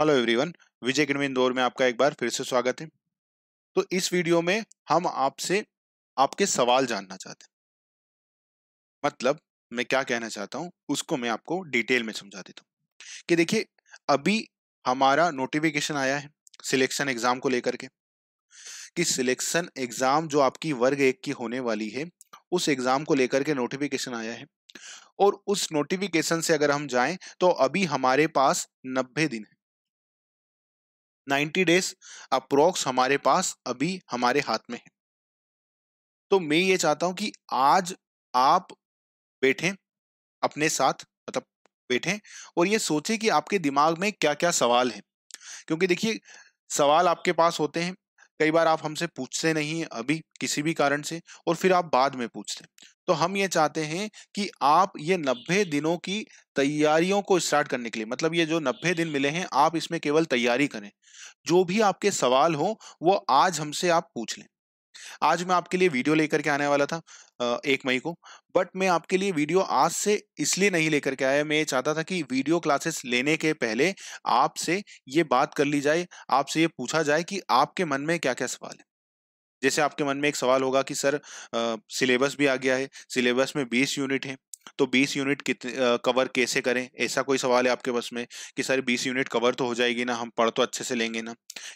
hello everyone Vijay academy Indore में आपका एक बार फिर से स्वागत है तो इस वीडियो में हम आपसे आपके सवाल जानना चाहते हैं मतलब मैं क्या कहना चाहता हूं उसको मैं आपको डिटेल में समझा देता हूं कि देखिए अभी हमारा नोटिफिकेशन आया है सिलेक्शन एग्जाम को लेकर के कि सिलेक्शन एग्जाम जो आपकी वर्ग एक की होने वाली है उस एग्जाम को लेकर के नोटिफिकेशन आया है और उस नोटिफिकेशन से अगर हम जाएं तो अभी हमारे पास नब्बे दिन है 90 डेज अप्रोक्स हमारे पास अभी हमारे हाथ में है तो मैं ये चाहता हूं कि आज आप बैठें अपने साथ मतलब बैठें और ये सोचें कि आपके दिमाग में क्या क्या सवाल है क्योंकि देखिए सवाल आपके पास होते हैं कई बार आप हमसे पूछते नहीं अभी किसी भी कारण से और फिर आप बाद में पूछते तो हम ये चाहते हैं कि आप ये नब्बे दिनों की तैयारियों को स्टार्ट करने के लिए मतलब ये जो नब्बे दिन मिले हैं आप इसमें केवल तैयारी करें जो भी आपके सवाल हो वो आज हमसे आप पूछ लें आज मैं आपके लिए वीडियो लेकर के आने वाला था एक मई को बट मैं आपके लिए वीडियो आज से इसलिए नहीं लेकर के आया मैं ये चाहता था कि वीडियो क्लासेस लेने के पहले आपसे ये बात कर ली जाए आपसे ये पूछा जाए कि आपके मन में क्या क्या सवाल है जैसे आपके मन में एक सवाल होगा कि सर सिलेबस भी आ गया है सिलेबस में बीस यूनिट है तो 20 यूनिट कितने कवर कैसे करें ऐसा कोई सवाल है आपके बस में कि सर 20 यूनिट कवर तो हो जाएगी ना हम पढ़ तो अच्छे से लेंगे ना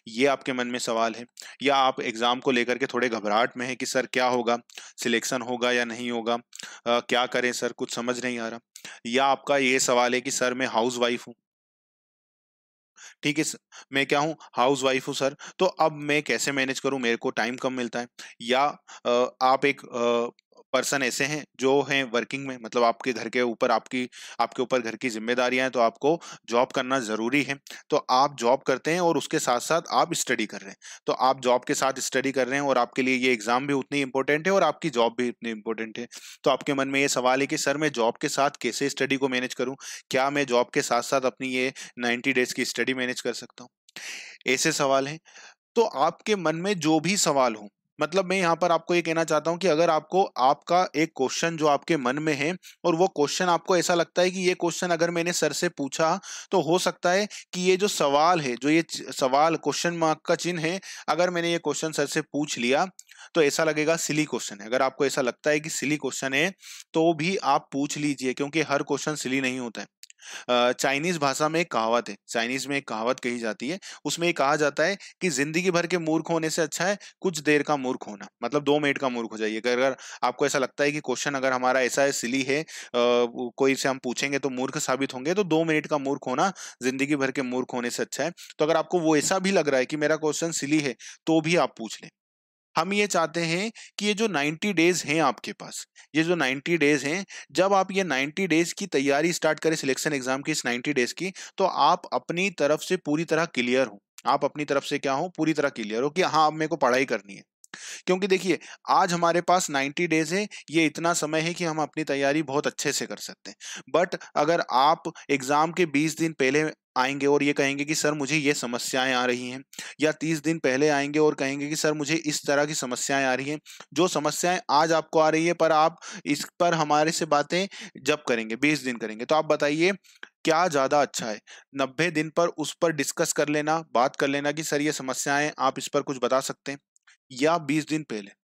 ये आपके मन में सवाल है या आप एग्ज़ाम को लेकर के थोड़े घबराहट में है कि सर क्या होगा सिलेक्शन होगा या नहीं होगा आ, क्या करें सर कुछ समझ नहीं आ रहा या आपका ये सवाल है कि सर मैं हाउस वाइफ हूँ ठीक है मैं क्या हूँ हाउस वाइफ हूँ सर तो अब मैं कैसे मैनेज करूँ मेरे को टाइम कम मिलता है या आप एक पर्सन ऐसे हैं जो हैं वर्किंग में मतलब आपके घर के ऊपर आपकी आपके ऊपर घर की जिम्मेदारियां हैं तो आपको जॉब करना ज़रूरी है तो आप जॉब करते हैं और उसके साथ साथ आप स्टडी कर रहे हैं तो आप जॉब के साथ स्टडी कर रहे हैं और आपके लिए ये एग्ज़ाम भी उतनी इंपॉर्टेंट है और आपकी जॉब भी उतनी इंपॉर्टेंट है तो आपके मन में ये सवाल है कि सर मैं जॉब के साथ कैसे स्टडी को मैनेज करूँ क्या मैं जॉब के साथ साथ अपनी ये नाइन्टी डेज की स्टडी मैनेज कर सकता हूँ ऐसे सवाल हैं तो आपके मन में जो भी सवाल हो मतलब मैं यहाँ पर आपको ये कहना चाहता हूँ कि अगर आपको आपका एक क्वेश्चन जो आपके मन में है और वो क्वेश्चन आपको ऐसा लगता है कि ये क्वेश्चन अगर मैंने सर से पूछा तो हो सकता है कि ये जो सवाल है जो ये सवाल क्वेश्चन मार्क का चिन्ह है अगर मैंने ये क्वेश्चन सर से पूछ लिया तो ऐसा लगेगा सिली क्वेश्चन है अगर आपको ऐसा लगता है कि सिली क्वेश्चन है तो भी आप पूछ लीजिए क्योंकि हर क्वेश्चन सिली नहीं होता है चाइनीज भाषा में एक कहावत है चाइनीज में एक कहावत कही जाती है उसमें ये कहा जाता है कि जिंदगी भर के मूर्ख होने से अच्छा है कुछ देर का मूर्ख होना मतलब दो मिनट का मूर्ख हो जाइए अगर अगर आपको ऐसा लगता है कि क्वेश्चन अगर हमारा ऐसा है सिली है कोई से हम पूछेंगे तो मूर्ख साबित होंगे तो दो मिनट का मूर्ख होना जिंदगी भर के मूर्ख होने से अच्छा है तो अगर आपको वो ऐसा भी लग रहा है कि मेरा क्वेश्चन सिली है तो भी आप पूछ लें हम ये चाहते हैं कि ये जो 90 डेज हैं आपके पास ये जो 90 डेज हैं जब आप ये 90 डेज की तैयारी स्टार्ट करें सिलेक्शन एग्जाम की इस 90 डेज की तो आप अपनी तरफ से पूरी तरह क्लियर हो आप अपनी तरफ से क्या हो पूरी तरह क्लियर हो कि हाँ अब मेरे को पढ़ाई करनी है क्योंकि देखिए आज हमारे पास 90 डेज है ये इतना समय है कि हम अपनी तैयारी बहुत अच्छे से कर सकते हैं बट अगर आप एग्जाम के 20 दिन पहले आएंगे और ये कहेंगे कि सर मुझे ये समस्याएं आ रही हैं या तीस दिन पहले आएंगे और कहेंगे कि सर मुझे इस तरह की समस्याएं आ रही हैं जो समस्याएं आज आपको आ रही है पर आप इस पर हमारे से बातें जब करेंगे बीस दिन करेंगे तो आप बताइए क्या ज़्यादा अच्छा है नब्बे दिन पर उस पर डिस्कस कर लेना बात कर लेना कि सर ये समस्याएं आप इस पर कुछ बता सकते हैं या बीस दिन पहले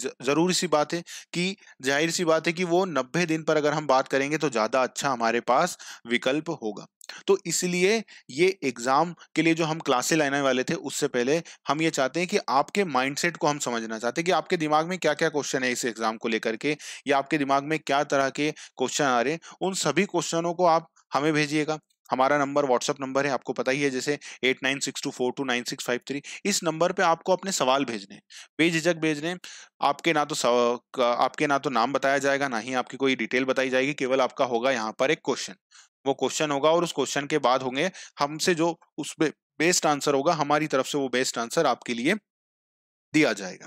ज़रूरी सी बात है कि जाहिर सी बात है कि वो नब्बे दिन पर अगर हम बात करेंगे तो ज़्यादा अच्छा हमारे पास विकल्प होगा तो इसलिए ये एग्ज़ाम के लिए जो हम क्लासे लाने वाले थे उससे पहले हम ये चाहते हैं कि आपके माइंडसेट को हम समझना चाहते हैं कि आपके दिमाग में क्या क्या क्वेश्चन है इस एग्ज़ाम को लेकर के या आपके दिमाग में क्या तरह के क्वेश्चन आ रहे हैं उन सभी क्वेश्चनों को आप हमें भेजिएगा हमारा नंबर व्हाट्सअप नंबर है आपको पता ही है जैसे eight nine six two four two nine six five three इस नंबर पे आपको अपने सवाल भेजने बेझिझक भेजने आपके ना तो सव, आपके ना तो नाम बताया जाएगा ना ही आपकी कोई डिटेल बताई जाएगी केवल आपका होगा यहाँ पर एक क्वेश्चन वो क्वेश्चन होगा और उस क्वेश्चन के बाद होंगे हमसे जो उस बेस्ट आंसर होगा हमारी तरफ से वो बेस्ट आंसर आपके लिए दिया जाएगा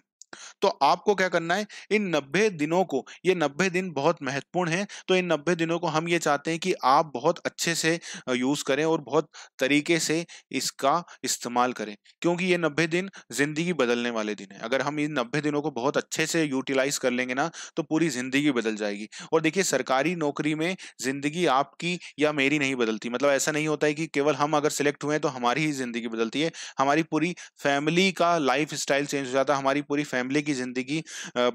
तो आपको क्या करना है इन नब्बे दिनों को ये नब्बे दिन बहुत महत्वपूर्ण हैं तो इन नब्बे दिनों को हम ये चाहते हैं कि आप बहुत अच्छे से यूज़ करें और बहुत तरीके से इसका इस्तेमाल करें क्योंकि ये नब्बे दिन ज़िंदगी बदलने वाले दिन है अगर हम इन नब्बे दिनों को बहुत अच्छे से यूटिलाइज कर लेंगे ना तो पूरी ज़िंदगी बदल जाएगी और देखिए सरकारी नौकरी में ज़िंदगी आपकी या मेरी नहीं बदलती मतलब ऐसा नहीं होता है कि केवल हम अगर सिलेक्ट हुए हैं तो हमारी ही ज़िंदगी बदलती है हमारी पूरी फैमिली का लाइफ स्टाइल चेंज हो जाता है हमारी पूरी फैमिली की ज़िंदगी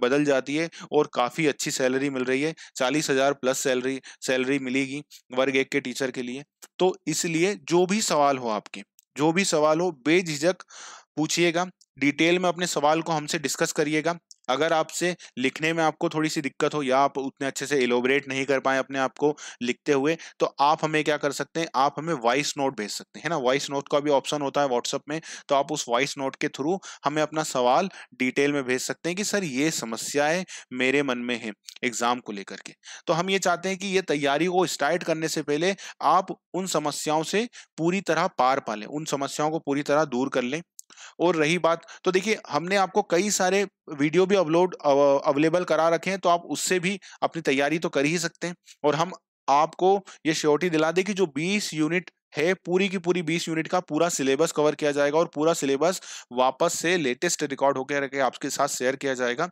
बदल जाती है और काफ़ी अच्छी सैलरी मिल रही है चालीस हज़ार प्लस सैलरी सैलरी मिलेगी वर्ग एक के टीचर के लिए तो इसलिए जो भी सवाल हो आपके जो भी सवाल हो बेझिझक पूछिएगा डिटेल में अपने सवाल को हमसे डिस्कस करिएगा अगर आपसे लिखने में आपको थोड़ी सी दिक्कत हो या आप उतने अच्छे से एलोबरेट नहीं कर पाए अपने आप को लिखते हुए तो आप हमें क्या कर सकते हैं आप हमें वॉइस नोट भेज सकते हैं ना वॉइस नोट का भी ऑप्शन होता है व्हाट्सअप में तो आप उस वॉइस नोट के थ्रू हमें अपना सवाल डिटेल में भेज सकते हैं कि सर ये समस्याएं मेरे मन में है एग्जाम को लेकर के तो हम ये चाहते हैं कि ये तैयारी को स्टार्ट करने से पहले आप उन समस्याओं से पूरी तरह पार पा लें उन समस्याओं को पूरी तरह दूर कर लें और रही बात तो देखिए हमने आपको कई सारे वीडियो भी अपलोड अवेलेबल करा रखे हैं तो आप उससे भी अपनी तैयारी तो कर ही सकते हैं और हम आपको ये श्योरिटी दिला दे कि जो 20 यूनिट है पूरी की पूरी बीस यूनिट का पूरा सिलेबस कवर किया जाएगा और पूरा सिलेबस वापस से लेटेस्ट रिकॉर्ड होकर आपके साथ शेयर किया जाएगा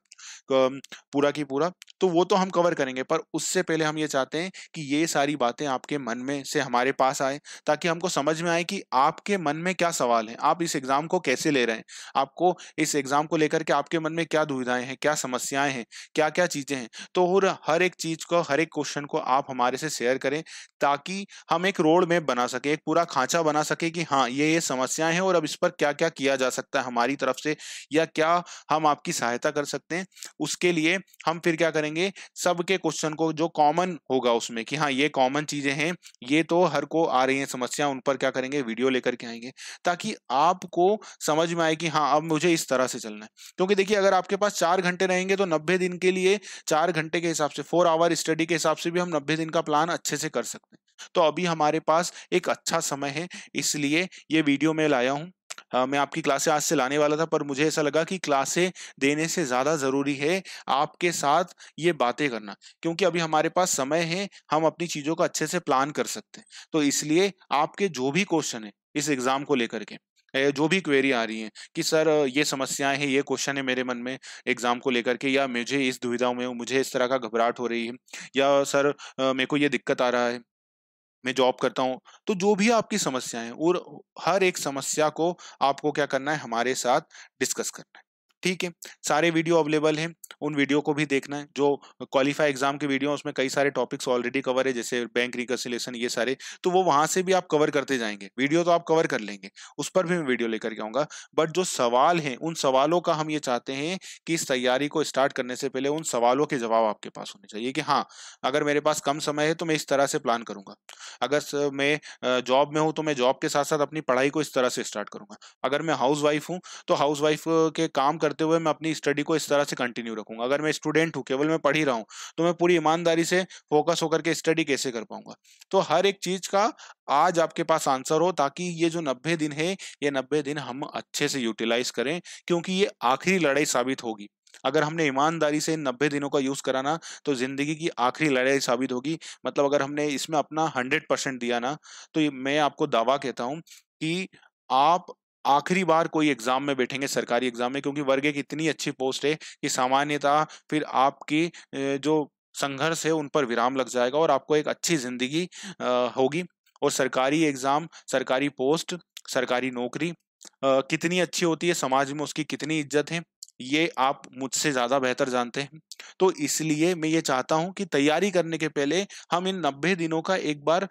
पूरा की पूरा तो वो तो हम कवर करेंगे पर उससे पहले हम ये चाहते हैं कि ये सारी बातें आपके मन में से हमारे पास आए ताकि हमको समझ में आए कि आपके मन में क्या सवाल है आप इस एग्जाम को कैसे ले रहे हैं आपको इस एग्जाम को लेकर के आपके मन में क्या दुविधाएं हैं क्या समस्याएं हैं क्या क्या चीज़ें हैं तो हर एक चीज़ को हर एक क्वेश्चन को आप हमारे से शेयर करें ताकि हम एक रोड मैप बना सके एक पूरा खांचा बना सके कि हाँ ये ये समस्याएं हैं और अब इस पर क्या क्या किया जा सकता है हमारी तरफ से या क्या हम आपकी सहायता कर सकते हैं उसके लिए हम फिर क्या करेंगे सबके क्वेश्चन को जो कॉमन होगा उसमें कि हाँ ये कॉमन चीजें हैं ये तो हर को आ रही है समस्या उन पर क्या करेंगे वीडियो लेकर के आएंगे ताकि आपको समझ में आए कि हाँ अब मुझे इस तरह से चलना है क्योंकि देखिए अगर आपके पास चार घंटे रहेंगे तो नब्बे दिन के लिए चार घंटे के हिसाब से फोर आवर स्टडी के हिसाब से भी हम नब्बे दिन का प्लान अच्छे से कर सकते हैं तो अभी हमारे पास एक अच्छा समय है इसलिए ये वीडियो मैं लाया हूँ मैं आपकी क्लासे आज से लाने वाला था पर मुझे ऐसा लगा कि क्लासे देने से ज़्यादा ज़रूरी है आपके साथ ये बातें करना क्योंकि अभी हमारे पास समय है हम अपनी चीज़ों का अच्छे से प्लान कर सकते हैं तो इसलिए आपके जो भी क्वेश्चन है इस एग्ज़ाम को लेकर के जो भी क्वेरी आ रही है कि सर ये समस्याएं हैं ये क्वेश्चन है मेरे मन में एग्जाम को लेकर के या मुझे इस दुविधा में मुझे इस तरह का घबराहट हो रही है या सर मेरे को ये दिक्कत आ रहा है मैं जॉब करता हूँ तो जो भी आपकी समस्याएं और हर एक समस्या को आपको क्या करना है हमारे साथ डिस्कस करना है ठीक है सारे वीडियो अवेलेबल हैं उन वीडियो को भी देखना है जो क्वालिफाई एग्जाम के वीडियो उसमें कई सारे टॉपिक्स ऑलरेडी कवर है जैसे बैंक रिकन्सिलेशन ये सारे तो वो वहाँ से भी आप कवर करते जाएंगे वीडियो तो आप कवर कर लेंगे उस पर भी मैं वीडियो लेकर के आऊँगा बट जो सवाल हैं उन सवालों का हम ये चाहते हैं कि इस तैयारी को स्टार्ट करने से पहले उन सवालों के जवाब आपके पास होने चाहिए कि हाँ अगर मेरे पास कम समय है तो मैं इस तरह से प्लान करूँगा अगर मैं जॉब में हूँ तो मैं जॉब के साथ साथ अपनी पढ़ाई को इस तरह से स्टार्ट करूँगा अगर मैं हाउस वाइफ हूँ तो हाउस वाइफ के काम कर करते हुए मैं अपनी स्टडी को इस तरह से कंटिन्यू रखूंगा अगर मैं स्टूडेंट हूँ केवल मैं पढ़ ही रहा हूँ तो मैं पूरी ईमानदारी से फोकस होकर के स्टडी कैसे कर पाऊंगा तो हर एक चीज का आज आपके पास आंसर हो ताकि ये जो नब्बे दिन है ये नब्बे दिन हम अच्छे से यूटिलाइज करें क्योंकि ये आखिरी लड़ाई साबित होगी अगर हमने ईमानदारी से नब्बे दिनों का यूज़ कराना तो ज़िंदगी की आखिरी लड़ाई साबित होगी मतलब अगर हमने इसमें अपना हंड्रेड परसेंट दिया ना तो मैं आपको दावा कहता हूं कि आप आखिरी बार कोई एग्जाम में बैठेंगे सरकारी एग्जाम में क्योंकि वर्ग एक इतनी अच्छी पोस्ट है कि सामान्यतः फिर आपकी जो संघर्ष है उन पर विराम लग जाएगा और आपको एक अच्छी जिंदगी होगी और सरकारी एग्जाम सरकारी पोस्ट सरकारी नौकरी कितनी अच्छी होती है समाज में उसकी कितनी इज्जत है ये आप मुझसे ज़्यादा बेहतर जानते हैं तो इसलिए मैं ये चाहता हूं कि तैयारी करने के पहले हम इन नब्बे दिनों का एक बार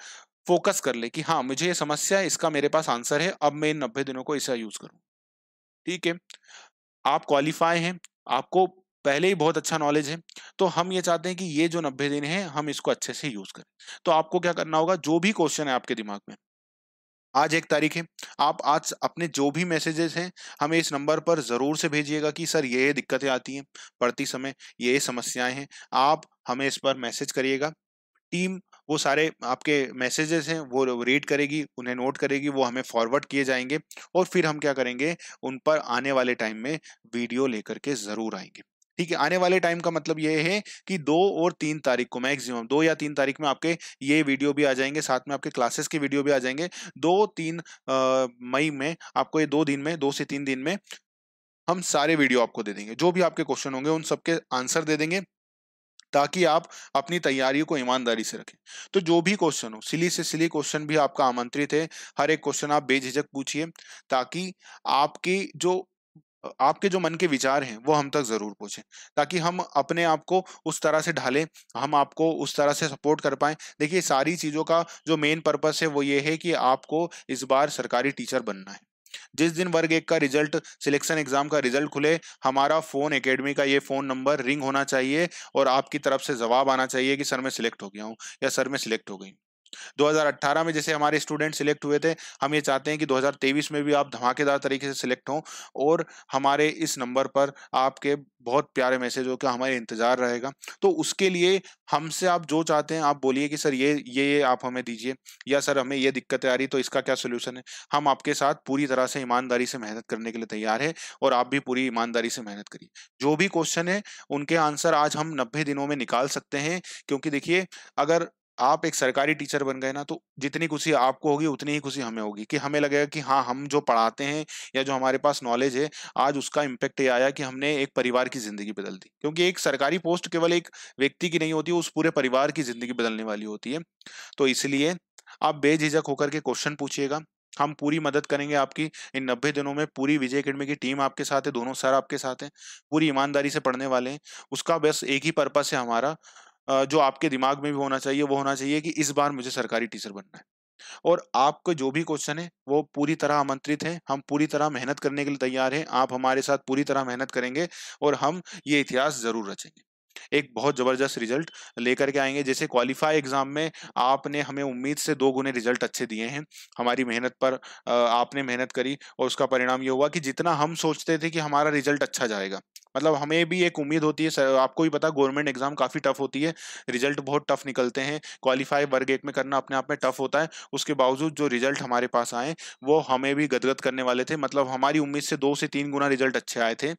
फोकस कर ले कि हाँ मुझे ये समस्या है इसका मेरे पास आंसर है अब मैं इन नब्बे दिनों को इसे यूज करूँ ठीक है आप क्वालिफाई हैं आपको पहले ही बहुत अच्छा नॉलेज है तो हम ये चाहते हैं कि ये जो नब्बे दिन है हम इसको अच्छे से यूज करें तो आपको क्या करना होगा जो भी क्वेश्चन है आपके दिमाग में आज एक तारीख है आप आज अपने जो भी मैसेजेस हैं हमें इस नंबर पर ज़रूर से भेजिएगा कि सर ये ये दिक्कतें आती हैं पढ़ती समय ये समस्याएं हैं आप हमें इस पर मैसेज करिएगा टीम वो सारे आपके मैसेजेस हैं वो रीड करेगी उन्हें नोट करेगी वो हमें फॉरवर्ड किए जाएंगे और फिर हम क्या करेंगे उन पर आने वाले टाइम में वीडियो लेकर के ज़रूर आएंगे ठीक है आने वाले टाइम का मतलब ये है कि दो और तीन तारीख को मैक्सिमम दो या तीन तारीख में आपके ये वीडियो भी आ जाएंगे साथ में आपके क्लासेस के वीडियो भी आ जाएंगे दो तीन मई में आपको ये दो दिन में दो से तीन दिन में हम सारे वीडियो आपको दे देंगे जो भी आपके क्वेश्चन होंगे उन सबके आंसर दे देंगे ताकि आप अपनी तैयारियों को ईमानदारी से रखें तो जो भी क्वेश्चन हो सिली से सिली क्वेश्चन भी आपका आमंत्रित है हर एक क्वेश्चन आप बेझिझक पूछिए ताकि आपकी जो आपके जो मन के विचार हैं वो हम तक ज़रूर पूछें ताकि हम अपने आप को उस तरह से ढालें हम आपको उस तरह से सपोर्ट कर पाएं देखिए सारी चीज़ों का जो मेन पर्पस है वो ये है कि आपको इस बार सरकारी टीचर बनना है जिस दिन वर्ग एक का रिजल्ट सिलेक्शन एग्जाम का रिजल्ट खुले हमारा फोन एकेडमी का ये फोन नंबर रिंग होना चाहिए और आपकी तरफ से जवाब आना चाहिए कि सर मैं सिलेक्ट हो गया हूँ या सर मैं सिलेक्ट हो गई 2018 में जैसे हमारे स्टूडेंट सिलेक्ट हुए थे हम ये चाहते हैं कि 2023 में भी आप धमाकेदार तरीके से सिलेक्ट हों और हमारे इस नंबर पर आपके बहुत प्यारे हो का हमारे इंतजार रहेगा तो उसके लिए हमसे आप जो चाहते हैं आप बोलिए कि सर ये ये ये आप हमें दीजिए या सर हमें ये दिक्कतें आ रही तो इसका क्या सोल्यूशन है हम आपके साथ पूरी तरह से ईमानदारी से मेहनत करने के लिए तैयार है और आप भी पूरी ईमानदारी से मेहनत करिए जो भी क्वेश्चन है उनके आंसर आज हम नब्बे दिनों में निकाल सकते हैं क्योंकि देखिए अगर आप एक सरकारी टीचर बन गए ना तो जितनी खुशी आपको होगी उतनी ही खुशी हमें होगी कि हमें लगेगा कि हाँ हम जो पढ़ाते हैं या जो हमारे पास नॉलेज है आज उसका इम्पैक्ट ये आया कि हमने एक परिवार की जिंदगी बदल दी क्योंकि एक सरकारी पोस्ट केवल एक व्यक्ति की नहीं होती उस पूरे परिवार की जिंदगी बदलने वाली होती है तो इसलिए आप बेझिझक होकर के क्वेश्चन पूछिएगा हम पूरी मदद करेंगे आपकी इन नब्बे दिनों में पूरी विजय अकेडमी की टीम आपके साथ है दोनों सर आपके साथ हैं पूरी ईमानदारी से पढ़ने वाले हैं उसका बस एक ही पर्पस है हमारा जो आपके दिमाग में भी होना चाहिए वो होना चाहिए कि इस बार मुझे सरकारी टीचर बनना है और आपका जो भी क्वेश्चन है वो पूरी तरह आमंत्रित है हम पूरी तरह मेहनत करने के लिए तैयार हैं आप हमारे साथ पूरी तरह मेहनत करेंगे और हम ये इतिहास जरूर रचेंगे एक बहुत ज़बरदस्त रिजल्ट लेकर के आएंगे जैसे क्वालिफाई एग्ज़ाम में आपने हमें उम्मीद से दो गुने रिजल्ट अच्छे दिए हैं हमारी मेहनत पर आपने मेहनत करी और उसका परिणाम ये हुआ कि जितना हम सोचते थे कि हमारा रिजल्ट अच्छा जाएगा मतलब हमें भी एक उम्मीद होती है सर आपको भी पता गवर्नमेंट एग्जाम काफ़ी टफ होती है रिजल्ट बहुत टफ निकलते हैं क्वालिफाई वर्ग एक में करना अपने आप में टफ होता है उसके बावजूद जो रिजल्ट हमारे पास आए वो हमें भी गदगद करने वाले थे मतलब हमारी उम्मीद से दो से तीन गुना रिजल्ट अच्छे आए थे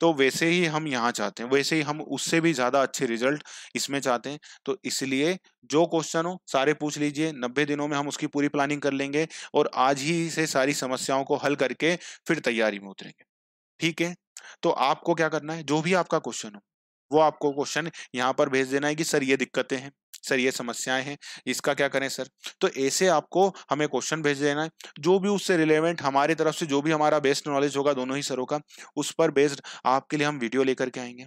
तो वैसे ही हम यहाँ चाहते हैं वैसे ही हम उससे भी ज़्यादा अच्छे रिजल्ट इसमें चाहते हैं तो इसलिए जो क्वेश्चन हो सारे पूछ लीजिए नब्बे दिनों में हम उसकी पूरी प्लानिंग कर लेंगे और आज ही से सारी समस्याओं को हल करके फिर तैयारी में उतरेंगे ठीक है तो आपको क्या करना है जो भी आपका क्वेश्चन हो वो आपको क्वेश्चन यहाँ पर भेज देना है कि सर ये दिक्कतें हैं सर ये समस्याएं हैं इसका क्या करें सर तो ऐसे आपको हमें क्वेश्चन भेज देना है जो भी उससे रिलेवेंट हमारी तरफ से जो भी हमारा बेस्ट नॉलेज होगा दोनों ही सरों का उस पर बेस्ड आपके लिए हम वीडियो लेकर के आएंगे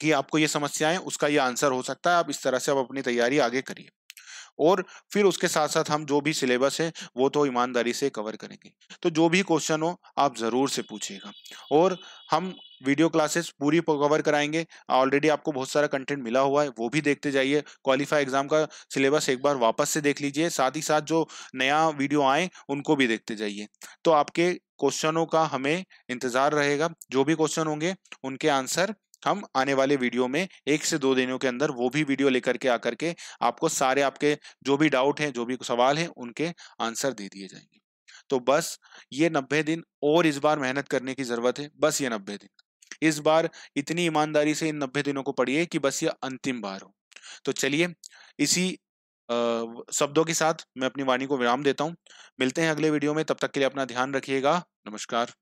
कि आपको ये समस्याएं उसका ये आंसर हो सकता है आप इस तरह से आप अपनी तैयारी आगे करिए और फिर उसके साथ साथ हम जो भी सिलेबस है वो तो ईमानदारी से कवर करेंगे तो जो भी क्वेश्चन हो आप ज़रूर से पूछिएगा और हम वीडियो क्लासेस पूरी कवर कराएंगे ऑलरेडी आपको बहुत सारा कंटेंट मिला हुआ है वो भी देखते जाइए क्वालिफाई एग्जाम का सिलेबस एक बार वापस से देख लीजिए साथ ही साथ जो नया वीडियो आए उनको भी देखते जाइए तो आपके क्वेश्चनों का हमें इंतजार रहेगा जो भी क्वेश्चन होंगे उनके आंसर हम आने वाले वीडियो में एक से दो दिनों के अंदर वो भी वीडियो लेकर के आकर के आपको सारे आपके जो भी डाउट हैं जो भी सवाल हैं उनके आंसर दे दिए जाएंगे तो बस ये नब्बे दिन और इस बार मेहनत करने की ज़रूरत है बस ये नब्बे दिन इस बार इतनी ईमानदारी से इन नब्बे दिनों को पढ़िए कि बस यह अंतिम बार हो तो चलिए इसी शब्दों के साथ मैं अपनी वाणी को विराम देता हूँ मिलते हैं अगले वीडियो में तब तक के लिए अपना ध्यान रखिएगा नमस्कार